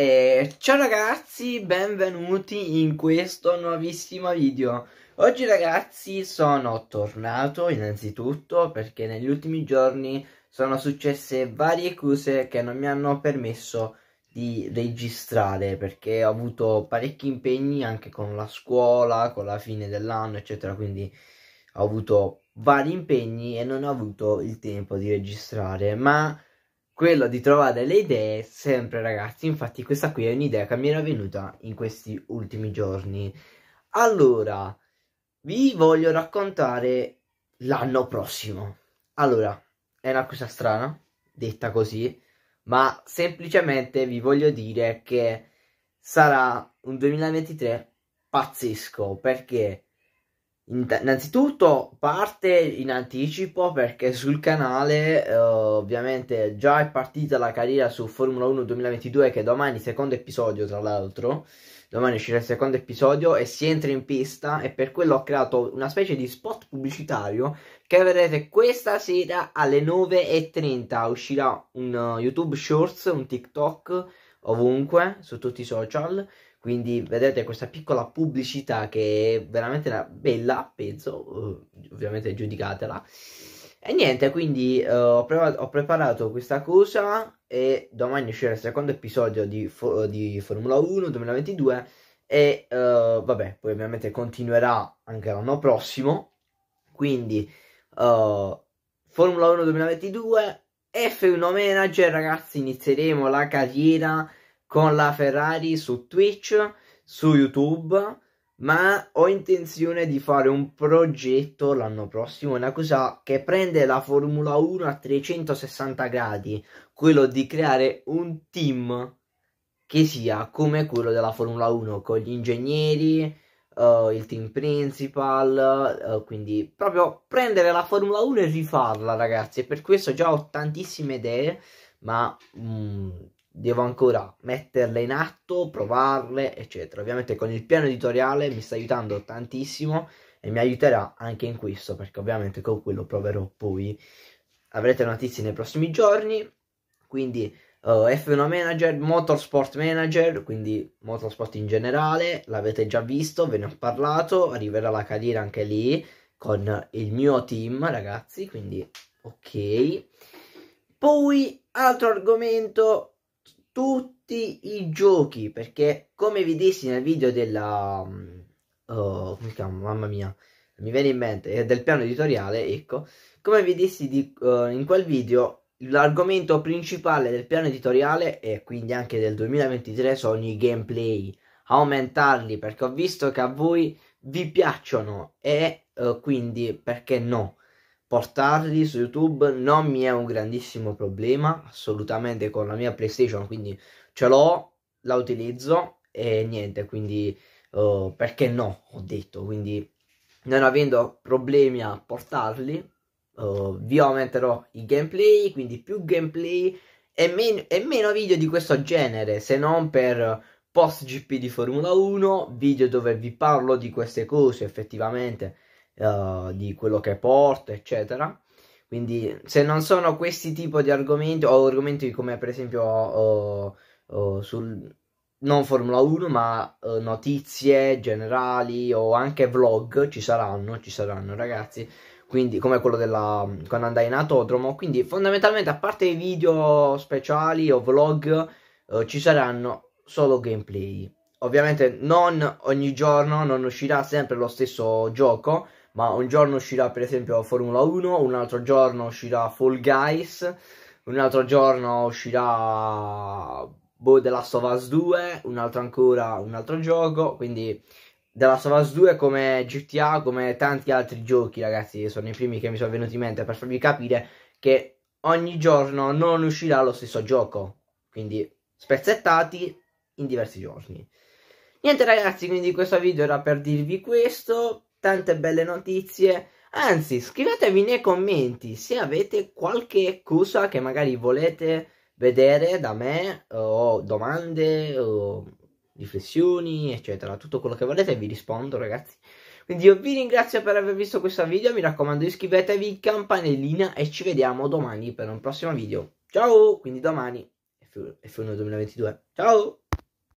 Eh, ciao ragazzi, benvenuti in questo nuovissimo video. Oggi ragazzi sono tornato innanzitutto perché negli ultimi giorni sono successe varie cose che non mi hanno permesso di registrare perché ho avuto parecchi impegni anche con la scuola, con la fine dell'anno eccetera, quindi ho avuto vari impegni e non ho avuto il tempo di registrare, ma quello di trovare le idee sempre ragazzi, infatti questa qui è un'idea che mi era venuta in questi ultimi giorni. Allora, vi voglio raccontare l'anno prossimo. Allora, è una cosa strana, detta così, ma semplicemente vi voglio dire che sarà un 2023 pazzesco perché Innanzitutto parte in anticipo perché sul canale eh, ovviamente già è partita la carriera su Formula 1 2022 che domani secondo episodio tra l'altro, domani uscirà il secondo episodio e si entra in pista e per quello ho creato una specie di spot pubblicitario che vedrete questa sera alle 9.30 uscirà un uh, YouTube Shorts, un TikTok ovunque, su tutti i social, quindi vedrete questa piccola pubblicità che è veramente una bella, penso, eh, ovviamente giudicatela. E niente, quindi uh, ho, provato, ho, preparato questa cosa e domani uscirà il secondo episodio di, fo- di Formula 1 2022 e uh, vabbè, poi ovviamente continuerà anche l'anno prossimo, quindi uh, Formula 1 2022, F1 Manager, ragazzi, inizieremo la carriera con la Ferrari su Twitch, su YouTube, ma ho intenzione di fare un progetto l'anno prossimo, una cosa che prende la Formula 1 a 360 gradi, quello di creare un team che sia come quello della Formula 1, con gli ingegneri, Uh, il team principal, uh, quindi proprio prendere la Formula 1 e rifarla, ragazzi. per questo già ho tantissime idee, ma mh, mm, devo ancora metterle in atto, provarle, eccetera. Ovviamente con il piano editoriale mi sta aiutando tantissimo e mi aiuterà anche in questo, perché ovviamente con quello proverò poi. Avrete notizie nei prossimi giorni, quindi uh, eh, F1 Manager, Motorsport Manager, quindi Motorsport in generale, l'avete già visto, ve ne ho parlato, arriverà la carriera anche lì con il mio team, ragazzi, quindi ok. Poi, altro argomento tutti i giochi perché come vi dissi nel video della mm, oh, come si chiama mamma mia mi viene in mente eh, del piano editoriale ecco come vi dissi di, uh, in quel video l'argomento principale del piano editoriale e quindi anche del 2023 sono i gameplay aumentarli perché ho visto che a voi vi piacciono e uh, quindi perché no portarli su YouTube non mi è un grandissimo problema, assolutamente con la mia PlayStation, quindi ce l'ho, la utilizzo e niente, quindi uh, perché no, ho detto, quindi non avendo problemi a portarli, uh, vi aumenterò i gameplay, quindi più gameplay e, men- e meno video di questo genere, se non per post GP di Formula 1, video dove vi parlo di queste cose effettivamente uh, di quello che porto, eccetera. Quindi se non sono questi tipi di argomenti, o argomenti come per esempio uh, uh, sul, non Formula 1, ma uh, notizie generali o anche vlog ci saranno, ci saranno ragazzi. Quindi, come quello della quando andai in autodromo. Quindi, fondamentalmente, a parte i video speciali o vlog, uh, ci saranno solo gameplay. Ovviamente, non ogni giorno, non uscirà sempre lo stesso gioco ma un giorno uscirà per esempio Formula 1, un altro giorno uscirà Fall Guys, un altro giorno uscirà boh, The Last of Us 2, un altro ancora un altro gioco, quindi The Last of Us 2 come GTA, come tanti altri giochi ragazzi, sono i primi che mi sono venuti in mente per farvi capire che ogni giorno non uscirà lo stesso gioco, quindi spezzettati in diversi giorni. Niente ragazzi, quindi questo video era per dirvi questo, tante belle notizie. Anzi, scrivetevi nei commenti se avete qualche cosa che magari volete vedere da me, eh, o domande, o riflessioni, eccetera. Tutto quello che volete vi rispondo, ragazzi. Quindi io vi ringrazio per aver visto questo video, mi raccomando iscrivetevi, campanellina e ci vediamo domani per un prossimo video. Ciao, quindi domani, F1 2022. Ciao!